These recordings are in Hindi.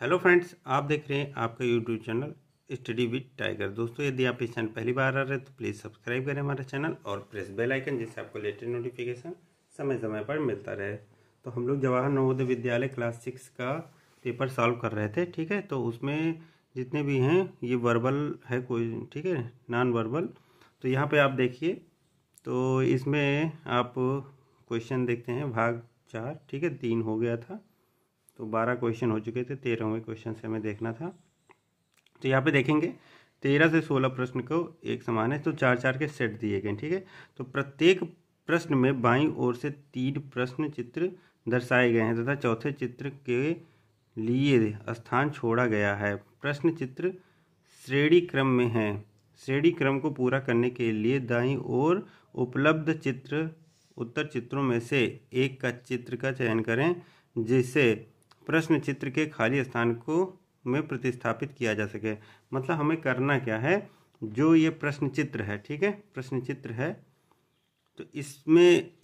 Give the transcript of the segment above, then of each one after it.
हेलो फ्रेंड्स आप देख रहे हैं आपका YouTube channel study with Tiger दोस्तों यदि आप इस चैनल पहली बार आ रहे हैं तो प्लीज़ सब्सक्राइब करें हमारा चैनल और प्रेस बेल आइकन जिससे आपको लेटेस्ट नोटिफिकेशन समय समय पर मिलता रहे तो हम लोग जवाहर नवोदय विद्यालय क्लास सिक्स का पेपर सॉल्व कर रहे थे ठीक है तो उसमें जितने भी हैं ये वर्बल है कोई ठीक है नॉन वर्बल तो यहाँ पर आप देखिए तो इसमें आप क्वेश्चन देखते हैं भाग चार ठीक है तीन हो गया था तो बारह क्वेश्चन हो चुके थे तेरहवें क्वेश्चन से हमें देखना था तो यहाँ पे देखेंगे तेरह से सोलह प्रश्न को एक समान है तो चार चार के सेट दिए गए ठीक है तो प्रत्येक प्रश्न में बाई ओर से तीन प्रश्न चित्र दर्शाए गए हैं तथा चौथे चित्र के लिए स्थान छोड़ा गया है प्रश्न चित्र श्रेणी क्रम में है श्रेणी क्रम को पूरा करने के लिए दाई ओर उपलब्ध चित्र उत्तर चित्रों में से एक का चित्र का चयन करें जिसे प्रश्न चित्र के खाली स्थान को में प्रतिस्थापित किया जा सके मतलब हमें करना क्या है जो ये प्रश्न चित्र है ठीक है प्रश्न चित्र है तो इसमें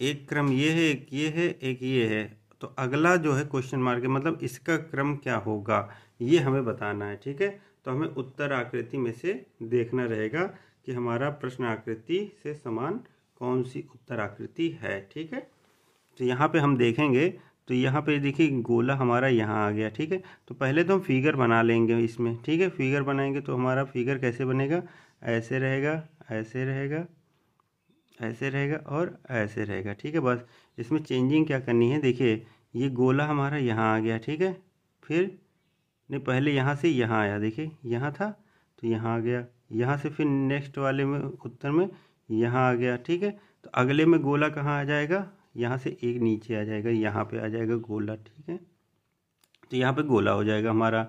एक क्रम ये है एक ये है एक ये है तो अगला जो है क्वेश्चन मार्क मतलब इसका क्रम क्या होगा ये हमें बताना है ठीक है तो हमें उत्तर आकृति में से देखना रहेगा कि हमारा प्रश्न आकृति से समान कौन सी उत्तर आकृति है ठीक है तो यहाँ पे हम देखेंगे तो यहाँ पे देखिए गोला हमारा यहाँ आ गया ठीक है तो पहले तो हम फिगर बना लेंगे इसमें ठीक है फिगर बनाएंगे तो हमारा फिगर कैसे बनेगा ऐसे रहेगा ऐसे रहेगा ऐसे रहेगा और ऐसे रहेगा ठीक है बस इसमें चेंजिंग क्या करनी है देखिए ये गोला हमारा यहाँ आ गया ठीक है फिर नहीं पहले यहाँ से यहाँ आया देखिए यहाँ था तो यहाँ आ गया यहाँ से फिर नेक्स्ट वाले में उत्तर में यहाँ आ गया ठीक है तो अगले में गोला कहाँ आ जाएगा यहाँ से एक नीचे आ जाएगा यहाँ पे आ जाएगा गोला ठीक है तो यहाँ पे गोला हो जाएगा हमारा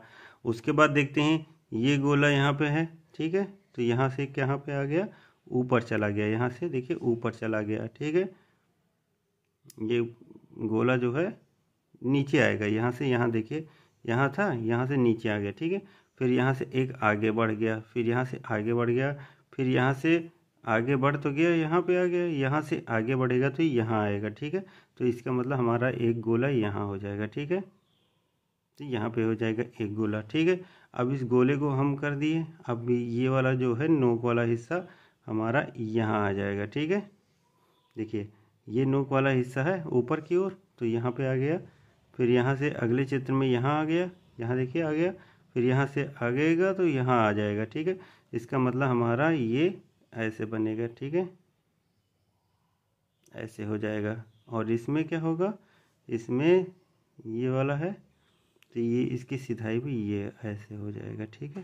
उसके बाद देखते हैं ये गोला यहाँ पे है ठीक है तो यहाँ से कहाँ पे आ गया ऊपर चला गया यहाँ से देखिए ऊपर चला गया ठीक है ये गोला जो है नीचे आएगा यहाँ से यहाँ देखिए यहाँ था यहाँ से नीचे आ गया ठीक है फिर यहाँ से एक आगे बढ़ गया फिर यहाँ से आगे बढ़ गया फिर यहाँ से आगे बढ़ तो गया यहाँ पे आ गया यहाँ से आगे बढ़ेगा तो यहाँ आएगा ठीक है तो इसका मतलब हमारा एक गोला यहाँ हो जाएगा ठीक है तो यहाँ पे हो जाएगा एक गोला ठीक है अब इस गोले को हम कर दिए अब ये वाला जो है नोक वाला हिस्सा हमारा यहाँ आ जाएगा ठीक है देखिए ये नोक वाला हिस्सा है ऊपर की ओर तो यहाँ पर आ गया फिर यहाँ से अगले चित्र में यहाँ आ गया यहाँ देखिए आ गया फिर यहाँ से आगेगा तो यहाँ आ जाएगा ठीक है इसका मतलब हमारा ये ऐसे बनेगा ठीक है ऐसे हो जाएगा और इसमें क्या होगा इसमें ये वाला है तो ये इसकी सिधाई भी ये ऐसे हो जाएगा ठीक है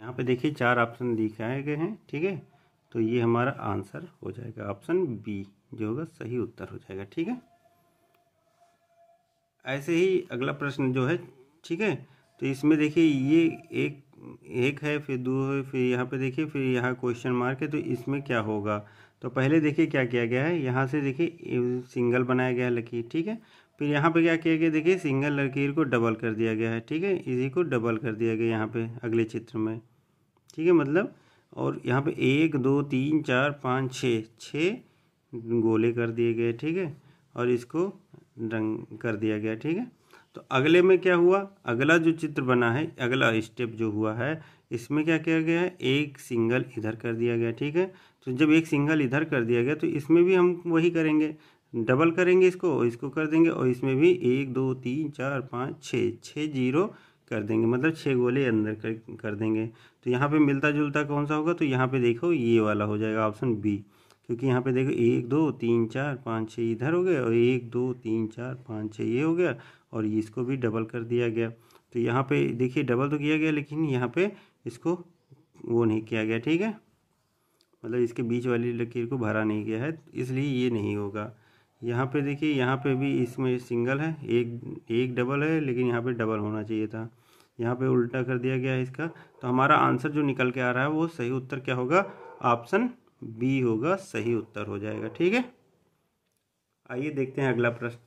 यहाँ पे देखिए चार ऑप्शन दिखाए गए हैं ठीक है तो ये हमारा आंसर हो जाएगा ऑप्शन बी जो होगा सही उत्तर हो जाएगा ठीक है ऐसे ही अगला प्रश्न जो है ठीक है तो इसमें देखिए ये एक एक है फिर दो है फिर यहाँ पे देखिए फिर यहाँ क्वेश्चन मार्क है तो इसमें क्या होगा तो पहले देखिए क्या किया गया है यहाँ से देखिए सिंगल बनाया गया है लकीर ठीक है फिर यहाँ पे क्या किया गया देखिए सिंगल लकीर को डबल कर दिया गया है ठीक है इसी को डबल कर दिया गया यहाँ पे अगले चित्र में ठीक है मतलब और यहाँ पे एक दो तीन चार पाँच छः छः गोले कर दिए गए ठीक है और इसको रंग कर दिया गया ठीक है तो अगले में क्या हुआ अगला जो चित्र बना है अगला स्टेप जो हुआ है इसमें क्या किया गया है एक सिंगल इधर कर दिया गया ठीक है तो जब एक सिंगल इधर कर दिया गया तो इसमें भी हम वही करेंगे डबल करेंगे इसको और इसको कर देंगे और इसमें भी एक दो तीन चार पाँच छः छः जीरो कर देंगे मतलब छः गोले अंदर कर कर देंगे तो यहाँ पे मिलता जुलता कौन सा होगा तो यहाँ पे देखो ये वाला हो जाएगा ऑप्शन बी क्योंकि यहाँ पे देखो एक दो तीन चार पाँच छः इधर हो गया और एक दो तीन चार पाँच छः ये हो गया और इसको भी डबल कर दिया गया तो यहाँ पे देखिए डबल तो किया गया लेकिन यहाँ पे इसको वो नहीं किया गया ठीक है मतलब इसके बीच वाली लकीर को भरा नहीं गया है इसलिए ये नहीं होगा यहाँ पर देखिए यहाँ पर भी इसमें सिंगल है एक एक डबल है लेकिन यहाँ पर डबल होना चाहिए था यहाँ पे उल्टा कर दिया गया है इसका तो हमारा आंसर जो निकल के आ रहा है वो सही उत्तर क्या होगा ऑप्शन बी होगा सही उत्तर हो जाएगा ठीक है आइए देखते हैं अगला प्रश्न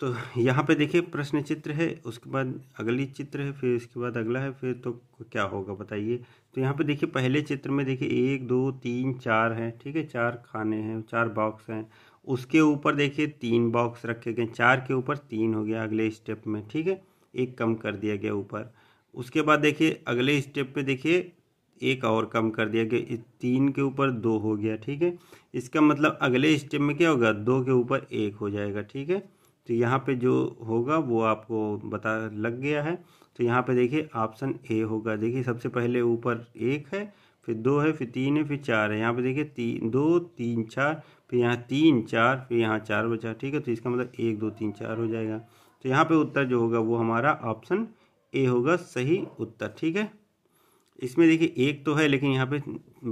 तो यहाँ पे देखिए प्रश्न चित्र है उसके बाद अगली चित्र है फिर इसके बाद अगला है फिर तो क्या होगा बताइए तो यहाँ पे देखिए पहले चित्र में देखिए एक दो तीन चार हैं ठीक है चार खाने हैं चार बॉक्स हैं उसके ऊपर देखिए तीन बॉक्स रखे गए चार के ऊपर तीन हो गया अगले स्टेप में ठीक है एक कम कर दिया गया ऊपर उसके बाद देखिए अगले स्टेप पे देखिए एक और कम कर दिया कि तीन के ऊपर दो हो गया ठीक है इसका मतलब अगले स्टेप में क्या होगा दो के ऊपर एक हो जाएगा ठीक है तो यहाँ पे जो होगा वो आपको बता लग गया है तो यहाँ पे देखिए ऑप्शन ए होगा देखिए सबसे पहले ऊपर एक है फिर दो है फिर तीन है फिर चार है यहाँ पे देखिए तीन दो तीन चार फिर यहाँ तीन चार फिर यहाँ चार बचा ठीक है तो इसका मतलब एक दो तीन चार हो जाएगा तो यहाँ पे उत्तर जो होगा वो हमारा ऑप्शन ए होगा सही उत्तर ठीक है इसमें देखिए एक तो है लेकिन यहाँ पे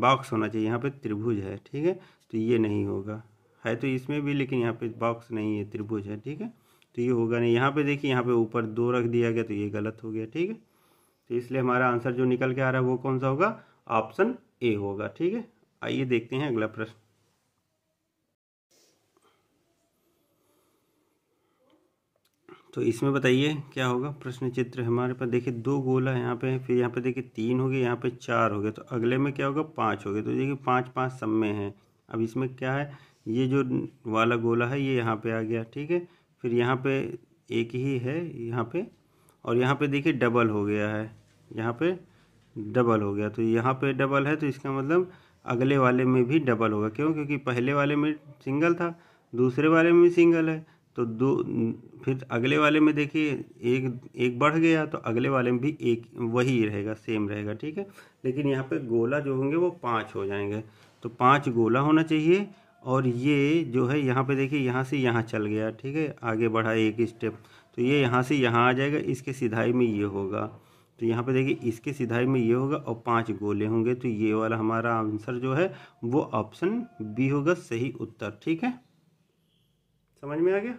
बॉक्स होना चाहिए यहाँ पे त्रिभुज है ठीक है तो ये नहीं होगा है तो इसमें भी लेकिन यहाँ पे बॉक्स नहीं है त्रिभुज है ठीक है तो ये होगा नहीं यहाँ पे देखिए यहाँ पे ऊपर दो रख दिया गया तो ये गलत हो गया ठीक है तो इसलिए हमारा आंसर जो निकल के आ रहा है वो कौन सा होगा ऑप्शन ए होगा ठीक है आइए देखते हैं अगला प्रश्न तो इसमें बताइए क्या होगा प्रश्न चित्र हमारे पास देखिए दो गोला यहाँ पे फिर यहाँ पे देखिए तीन हो गए यहाँ पे चार हो गए तो अगले में क्या होगा पाँच हो गए तो देखिए पाँच पाँच सब में है अब इसमें क्या है ये जो वाला गोला है ये यहाँ पे आ गया ठीक है फिर यहाँ पे एक ही है यहाँ पे और यहाँ पे देखिए डबल हो गया है यहाँ पे डबल हो गया तो यहाँ पे डबल है तो इसका मतलब अगले वाले में भी डबल होगा क्यों क्योंकि पहले वाले में सिंगल था दूसरे वाले में भी सिंगल है तो दो फिर अगले वाले में देखिए एक एक बढ़ गया तो अगले वाले में भी एक वही रहेगा सेम रहेगा ठीक है लेकिन यहाँ पे गोला जो होंगे वो पाँच हो जाएंगे तो पाँच गोला होना चाहिए और ये जो है यहाँ पे देखिए यहाँ से यहाँ चल गया ठीक है आगे बढ़ा एक स्टेप तो ये यहाँ से यहाँ आ जाएगा इसके सिधाई में ये होगा तो यहाँ पे देखिए इसके सिधाई में ये होगा और पांच गोले होंगे तो ये वाला हमारा आंसर जो है वो ऑप्शन बी होगा सही उत्तर ठीक है समझ में आ गया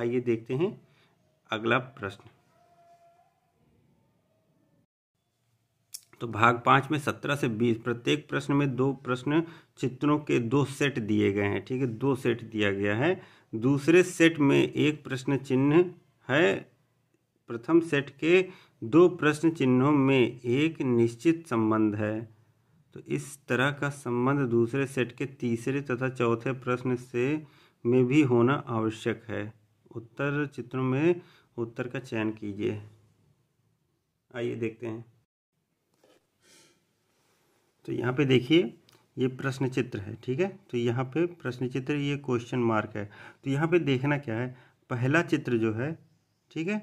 आइए देखते हैं अगला प्रश्न तो भाग पाँच में सत्रह से बीस प्रत्येक प्रश्न में दो प्रश्न चित्रों के दो सेट दिए गए हैं ठीक है दो सेट दिया गया है दूसरे सेट में एक प्रश्न चिन्ह है प्रथम सेट के दो प्रश्न चिन्हों में एक निश्चित संबंध है तो इस तरह का संबंध दूसरे सेट के तीसरे तथा चौथे प्रश्न से में भी होना आवश्यक है उत्तर चित्रों में उत्तर का चयन कीजिए आइए देखते हैं तो यहाँ पे देखिए ये प्रश्न चित्र है ठीक है तो यहाँ पे प्रश्न चित्र ये क्वेश्चन मार्क है तो यहाँ पे देखना क्या है पहला चित्र जो है ठीक है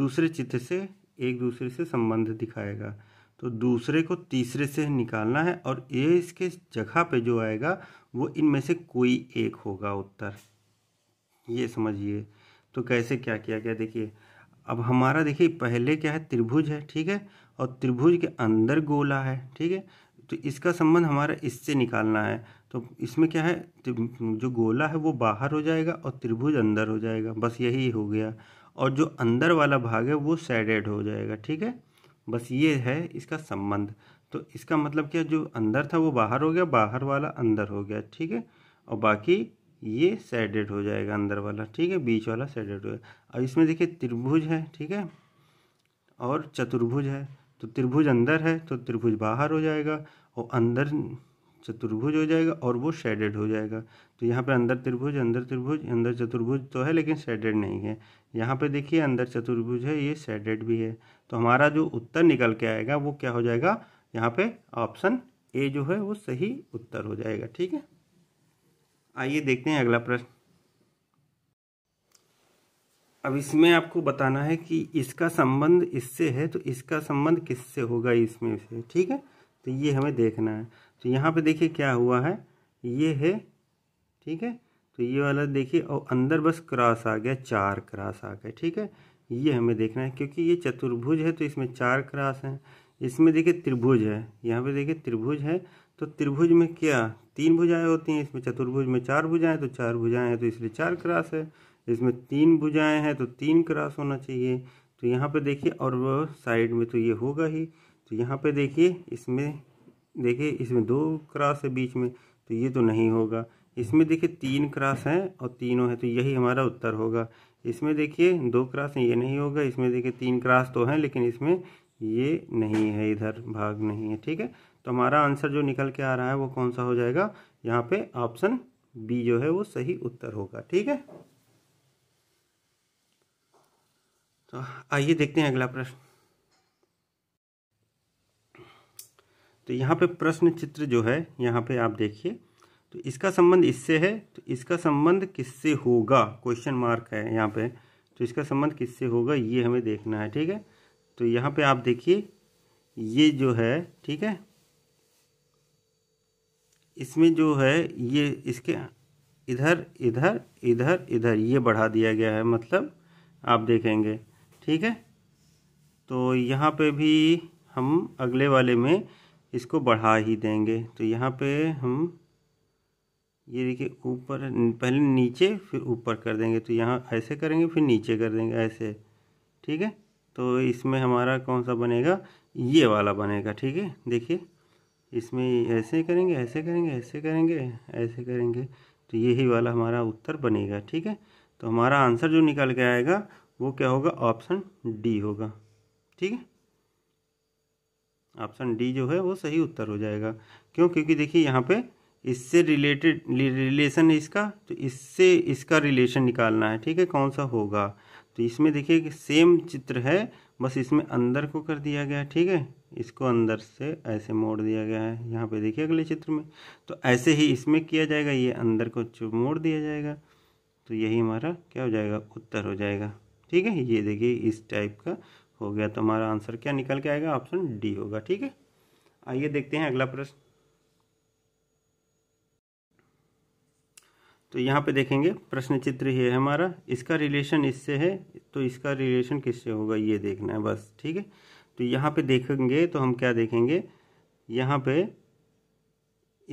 दूसरे चित्र से एक दूसरे से संबंध दिखाएगा तो दूसरे को तीसरे से निकालना है और ये इसके जगह पे जो आएगा वो इनमें से कोई एक होगा उत्तर ये समझिए तो कैसे क्या किया गया देखिए अब हमारा देखिए पहले क्या है त्रिभुज है ठीक है और त्रिभुज के अंदर गोला है ठीक है तो इसका संबंध हमारा इससे निकालना है तो इसमें क्या है जो गोला है वो बाहर हो जाएगा और त्रिभुज अंदर हो जाएगा बस यही हो गया और जो अंदर वाला भाग है वो सैडेड हो जाएगा ठीक है बस ये है इसका संबंध तो इसका मतलब क्या जो अंदर था वो बाहर हो गया बाहर वाला अंदर हो गया ठीक है और बाकी ये सेडेड हो जाएगा अंदर वाला ठीक है बीच वाला सेडेड हो जाएगा अब इसमें देखिए त्रिभुज है ठीक है और चतुर्भुज है तो त्रिभुज अंदर है तो त्रिभुज बाहर हो जाएगा और अंदर चतुर्भुज हो जाएगा और वो शेडेड हो जाएगा तो यहाँ पे अंदर त्रिभुज अंदर त्रिभुज अंदर चतुर्भुज तो है लेकिन शेडेड नहीं है यहाँ पे देखिए अंदर चतुर्भुज है ये शेडेड भी है तो हमारा जो उत्तर निकल के आएगा वो क्या हो जाएगा यहाँ पे ऑप्शन ए जो है वो सही उत्तर हो जाएगा ठीक है आइए देखते हैं अगला प्रश्न अब इसमें आपको बताना है कि इसका संबंध इससे है तो इसका संबंध किससे होगा इसमें से ठीक है तो ये हमें देखना है तो यहाँ पे देखिए क्या हुआ है ये है ठीक है तो ये वाला देखिए और अंदर बस क्रॉस आ गया चार क्रॉस आ गए ठीक है ये हमें देखना है क्योंकि ये चतुर्भुज है तो इसमें चार क्रास हैं इसमें देखिए त्रिभुज है यहाँ पे देखिए त्रिभुज है तो त्रिभुज में क्या तीन भुजाएं होती हैं इसमें चतुर्भुज में चार भुजाएं तो चार भुजाएं हैं तो इसलिए चार क्रास है इसमें तीन भुजाएं हैं तो तीन क्रास होना चाहिए तो यहाँ पे देखिए और वो साइड में तो ये होगा ही तो यहाँ पे देखिए इसमें देखिए इसमें दो क्रास है बीच में तो ये तो नहीं होगा इसमें देखिए तीन क्रॉस हैं और तीनों हैं तो यही हमारा उत्तर होगा इसमें देखिए दो क्रॉस ये नहीं होगा इसमें देखिए तीन क्रॉस तो हैं लेकिन इसमें ये नहीं है इधर भाग नहीं है ठीक है तो हमारा आंसर जो निकल के आ रहा है वो कौन सा हो जाएगा यहाँ पे ऑप्शन बी जो है वो सही उत्तर होगा ठीक है तो आइए देखते हैं अगला प्रश्न तो यहाँ पे प्रश्न चित्र जो है यहाँ पे आप देखिए तो इसका संबंध इससे है तो इसका संबंध किससे होगा क्वेश्चन मार्क है यहाँ पे तो इसका संबंध किससे होगा ये हमें देखना है ठीक है तो यहाँ पे आप देखिए ये जो है ठीक है इसमें जो है ये इसके इधर इधर इधर इधर ये बढ़ा दिया गया है मतलब आप देखेंगे ठीक है तो यहाँ पे भी हम अगले वाले में इसको बढ़ा ही देंगे तो यहाँ पे हम ये देखिए ऊपर पहले नीचे फिर ऊपर कर देंगे तो यहाँ ऐसे करेंगे फिर नीचे कर देंगे ऐसे ठीक है तो इसमें हमारा कौन सा बनेगा ये वाला बनेगा ठीक है देखिए इसमें ऐसे करेंगे ऐसे करेंगे ऐसे करेंगे ऐसे करेंगे तो यही वाला हमारा उत्तर बनेगा ठीक है तो हमारा आंसर जो निकल के आएगा वो क्या होगा ऑप्शन डी होगा ठीक है ऑप्शन डी जो है वो सही उत्तर हो जाएगा क्यों क्योंकि देखिए यहाँ पे इससे रिलेटेड रिलेशन है इसका तो इससे इसका रिलेशन निकालना है ठीक है कौन सा होगा तो इसमें देखिए कि सेम चित्र है बस इसमें अंदर को कर दिया गया है ठीक है इसको अंदर से ऐसे मोड़ दिया गया है यहाँ पे देखिए अगले चित्र में तो ऐसे ही इसमें किया जाएगा ये अंदर को मोड़ दिया जाएगा तो यही हमारा क्या हो जाएगा उत्तर हो जाएगा ठीक है ये देखिए इस टाइप का हो गया तो हमारा आंसर क्या निकल के आएगा ऑप्शन डी होगा ठीक है आइए देखते हैं अगला प्रश्न तो यहाँ पे देखेंगे प्रश्न चित्र ये है हमारा इसका रिलेशन इससे है तो इसका रिलेशन किससे होगा ये देखना है बस ठीक है तो यहाँ पे देखेंगे तो हम क्या देखेंगे यहाँ पे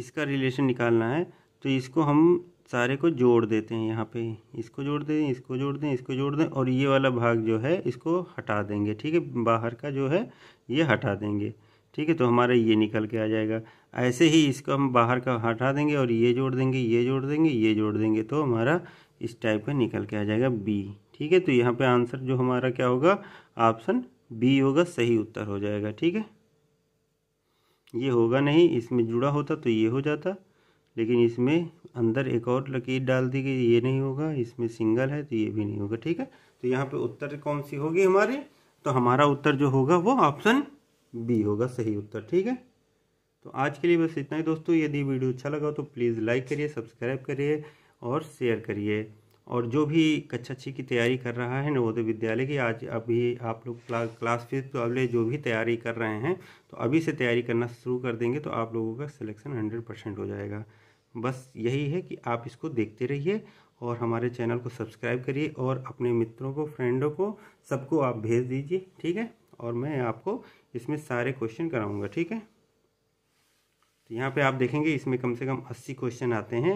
इसका रिलेशन निकालना है तो इसको हम सारे को जोड़ देते हैं यहाँ पे इसको जोड़ दें इसको जोड़ दें इसको जोड़ दें और ये वाला भाग जो है इसको हटा देंगे ठीक है बाहर का जो है ये हटा देंगे ठीक है तो हमारा ये निकल के आ जाएगा ऐसे ही इसको हम बाहर का हटा देंगे और ये जोड़ देंगे ये जोड़ देंगे ये जोड़ देंगे तो हमारा इस टाइप का निकल के आ जाएगा बी ठीक है तो यहाँ पे आंसर जो हमारा क्या होगा ऑप्शन बी होगा सही उत्तर हो जाएगा ठीक है ये होगा नहीं इसमें जुड़ा होता तो ये हो जाता लेकिन इसमें अंदर एक और लकीर डाल दी गई ये नहीं होगा इसमें सिंगल है तो ये भी नहीं होगा ठीक है तो यहाँ पे उत्तर कौन सी होगी हमारी तो हमारा उत्तर जो होगा वो ऑप्शन बी होगा सही उत्तर ठीक है तो आज के लिए बस इतना ही दोस्तों यदि वीडियो अच्छा लगा तो प्लीज़ लाइक करिए सब्सक्राइब करिए और शेयर करिए और जो भी कक्षा अच्छी की तैयारी कर रहा है नवोदय विद्यालय की आज अभी आप लोग क्लास फिफ्थ तो अगले जो भी तैयारी कर रहे हैं तो अभी से तैयारी करना शुरू कर देंगे तो आप लोगों का सिलेक्शन हंड्रेड परसेंट हो जाएगा बस यही है कि आप इसको देखते रहिए और हमारे चैनल को सब्सक्राइब करिए और अपने मित्रों को फ्रेंडों को सबको आप भेज दीजिए ठीक है और मैं आपको इसमें सारे क्वेश्चन कराऊँगा ठीक है तो यहाँ पे आप देखेंगे इसमें कम से कम अस्सी क्वेश्चन आते हैं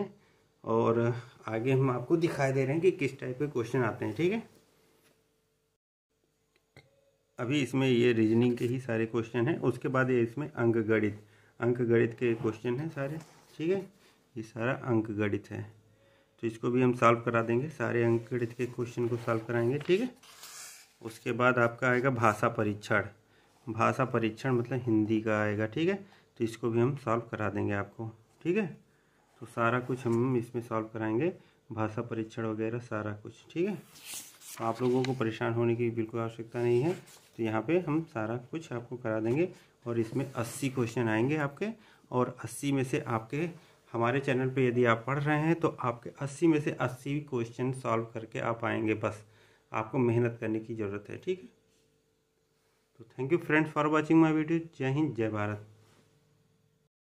और आगे हम आपको दिखाई दे रहे हैं कि किस टाइप के क्वेश्चन आते हैं ठीक है अभी इसमें ये रीजनिंग के ही सारे क्वेश्चन हैं उसके बाद ये इसमें अंक गणित अंक गणित के क्वेश्चन हैं सारे ठीक है ये सारा अंक गणित है तो इसको भी हम सॉल्व करा देंगे सारे अंक गणित के क्वेश्चन को सॉल्व कराएंगे ठीक है उसके बाद आपका आएगा भाषा परीक्षण भाषा परीक्षण मतलब हिंदी का आएगा ठीक है तो इसको भी हम सॉल्व करा देंगे आपको ठीक है तो सारा कुछ हम इसमें सॉल्व कराएंगे भाषा परीक्षण वगैरह सारा कुछ ठीक है आप लोगों को परेशान होने की बिल्कुल आवश्यकता नहीं है तो यहाँ पे हम सारा कुछ आपको करा देंगे और इसमें 80 क्वेश्चन आएंगे आपके और 80 में से आपके हमारे चैनल पे यदि आप पढ़ रहे हैं तो आपके 80 में से 80 क्वेश्चन सॉल्व करके आप आएंगे बस आपको मेहनत करने की ज़रूरत है ठीक है तो thank you friends for watching my video जय हिंद जय भारत